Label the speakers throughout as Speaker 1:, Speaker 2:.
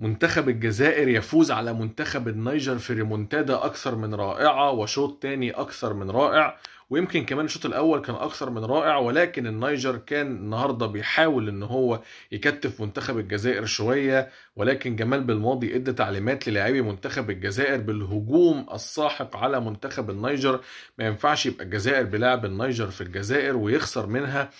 Speaker 1: منتخب الجزائر يفوز على منتخب النيجر في ريمونتادا أكثر من رائعة وشوط تاني أكثر من رائع ويمكن كمان الشوط الأول كان أكثر من رائع ولكن النيجر كان النهاردة بيحاول إن هو يكتف منتخب الجزائر شوية ولكن جمال بالماضي ادى تعليمات للاعبي منتخب الجزائر بالهجوم الساحق على منتخب النيجر ما ينفعش يبقى الجزائر بلعب النيجر في الجزائر ويخسر منها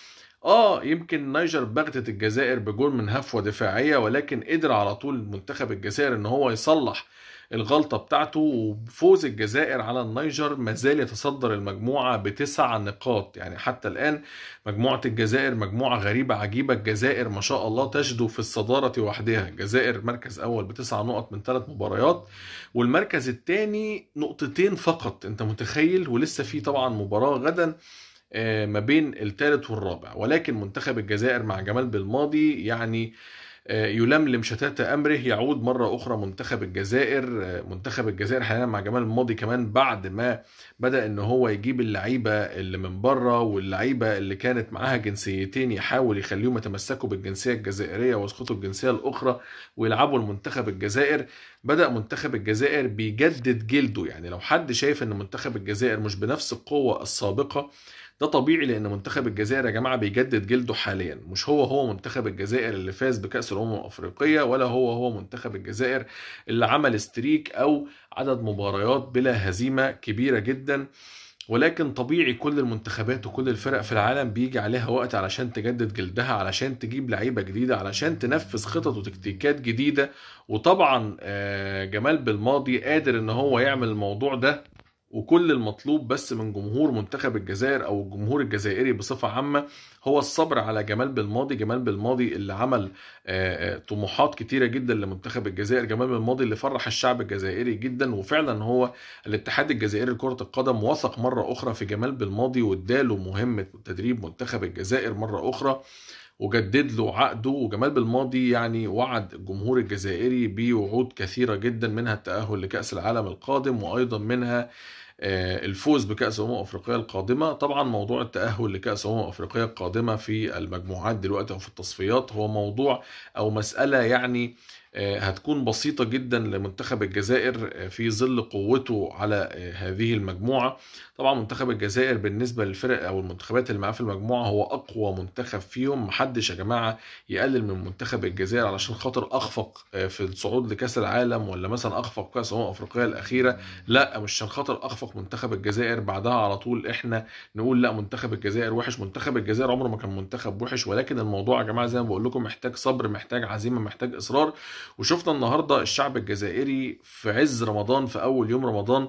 Speaker 1: اه يمكن النيجر بغتت الجزائر بجول من هفوه دفاعيه ولكن قدر على طول منتخب الجزائر ان هو يصلح الغلطه بتاعته وفوز الجزائر على النيجر ما زال يتصدر المجموعه بتسع نقاط يعني حتى الان مجموعه الجزائر مجموعه غريبه عجيبه الجزائر ما شاء الله تجدو في الصداره وحدها الجزائر مركز اول بتسع نقط من ثلاث مباريات والمركز الثاني نقطتين فقط انت متخيل ولسه في طبعا مباراه غدا آه، ما بين الثالث والرابع ولكن منتخب الجزائر مع جمال بالماضي يعني آه، يلملم شتات امره يعود مره اخرى منتخب الجزائر آه، منتخب الجزائر حاليا مع جمال الماضي كمان بعد ما بدا ان هو يجيب اللعيبه اللي من بره واللعيبه اللي كانت معاها جنسيتين يحاول يخليهم يتمسكوا بالجنسيه الجزائريه ويسقطوا الجنسيه الاخرى ويلعبوا المنتخب الجزائر بدا منتخب الجزائر بيجدد جلده يعني لو حد شايف ان منتخب الجزائر مش بنفس القوه السابقه ده طبيعي لان منتخب الجزائر يا جماعه بيجدد جلده حاليا مش هو هو منتخب الجزائر اللي فاز بكاس الامم الافريقيه ولا هو هو منتخب الجزائر اللي عمل ستريك او عدد مباريات بلا هزيمه كبيره جدا ولكن طبيعي كل المنتخبات وكل الفرق في العالم بيجي عليها وقت علشان تجدد جلدها علشان تجيب لعيبه جديده علشان تنفذ خطط وتكتيكات جديده وطبعا آه، جمال بالماضي قادر ان هو يعمل الموضوع ده وكل المطلوب بس من جمهور منتخب الجزائر او الجمهور الجزائري بصفه عامه هو الصبر على جمال بالماضي جمال بالماضي اللي عمل آه، آه، طموحات كتيره جدا لمنتخب الجزائر جمال بالماضي اللي فرح الشعب الجزائري جدا وفعلا هو الاتحاد الجزائري لكره القدم وثق مره اخرى في جمال بالماضي واداله مهمه تدريب منتخب الجزائر مره اخرى وجدد له عقده وجمال بالماضي يعني وعد الجمهور الجزائري بوعود كثيره جدا منها التاهل لكاس العالم القادم وايضا منها آه، الفوز بكأس أمم أفريقيا القادمة طبعا موضوع التأهل لكأس أمم أفريقيا القادمة في المجموعات دلوقتي أو في التصفيات هو موضوع أو مسألة يعني آه، هتكون بسيطة جدا لمنتخب الجزائر آه، في ظل قوته على آه، هذه المجموعة طبعا منتخب الجزائر بالنسبة للفرق أو المنتخبات اللي معاه في المجموعة هو أقوى منتخب فيهم محدش يا جماعة يقلل من منتخب الجزائر علشان خاطر أخفق في الصعود لكأس العالم ولا مثلا أخفق كأس أمم أفريقيا الأخيرة لا مش عشان خاطر أخفق منتخب الجزائر بعدها على طول إحنا نقول لا منتخب الجزائر وحش منتخب الجزائر عمره ما كان منتخب وحش ولكن الموضوع يا جماعة زي ما بقول لكم محتاج صبر محتاج عزيمة محتاج إصرار وشفنا النهارده الشعب الجزائري في عز رمضان في اول يوم رمضان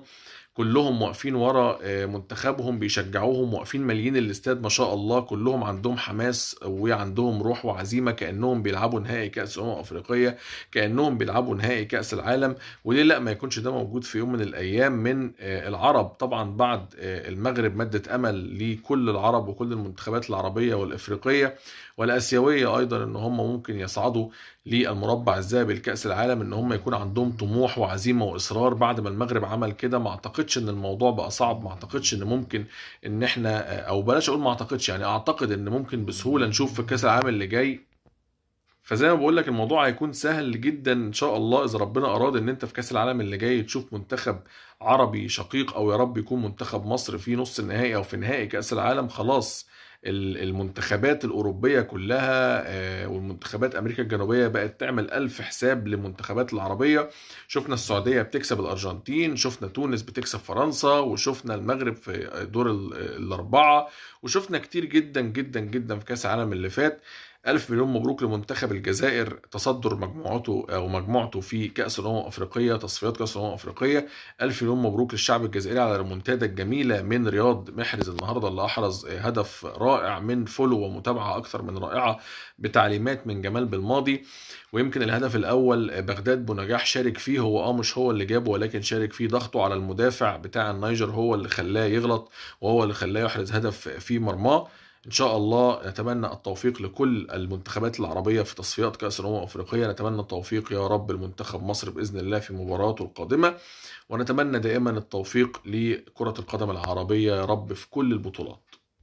Speaker 1: كلهم واقفين ورا آه، منتخبهم بيشجعوهم واقفين ماليين الاستاد ما شاء الله كلهم عندهم حماس وعندهم روح وعزيمه كانهم بيلعبوا نهائي كاس امم افريقيه كانهم بيلعبوا نهائي كاس العالم وليه لا ما يكونش ده موجود في يوم من الايام من آه، العرب طبعا بعد آه، المغرب ماده امل لكل العرب وكل المنتخبات العربيه والافريقيه والاسيويه ايضا ان هم ممكن يصعدوا للمربع الذهبي لكاس العالم ان هم يكون عندهم طموح وعزيمه واصرار بعد ما المغرب عمل كده ما اعتقد اعتقدش ان الموضوع بقى صعب ما اعتقدش ان ممكن ان احنا او بلاش اقول ما اعتقدش يعني اعتقد ان ممكن بسهوله نشوف في كاس العالم اللي جاي فزي ما بقول لك الموضوع هيكون سهل جدا ان شاء الله اذا ربنا اراد ان انت في كاس العالم اللي جاي تشوف منتخب عربي شقيق او يا رب يكون منتخب مصر في نص النهائي او في نهائي كاس العالم خلاص المنتخبات الأوروبية كلها آه، والمنتخبات أمريكا الجنوبية بقت تعمل ألف حساب للمنتخبات العربية شفنا السعودية بتكسب الأرجنتين شفنا تونس بتكسب فرنسا وشفنا المغرب في دور الأربعة وشفنا كتير جدا جدا جدا في كأس العالم اللي فات ألف مليون مبروك لمنتخب الجزائر تصدر مجموعته أو مجموعته في كأس الأمم الأفريقية تصفيات كأس الأمم الأفريقية ألف مليون مبروك للشعب الجزائري على المنتدى الجميلة من رياض محرز النهاردة اللي أحرز هدف رائع من فولو ومتابعة أكثر من رائعة بتعليمات من جمال بالماضي ويمكن الهدف الأول بغداد بنجاح شارك فيه هو أه مش هو اللي جابه ولكن شارك فيه ضغطه على المدافع بتاع النيجر هو اللي خلاه يغلط وهو اللي خلاه يحرز هدف في مرماه ان شاء الله نتمنى التوفيق لكل المنتخبات العربيه في تصفيات كاس الامم الافريقيه نتمنى التوفيق يا رب لمنتخب مصر باذن الله في مباراته القادمه ونتمنى دائما التوفيق لكره القدم العربيه يا رب في كل البطولات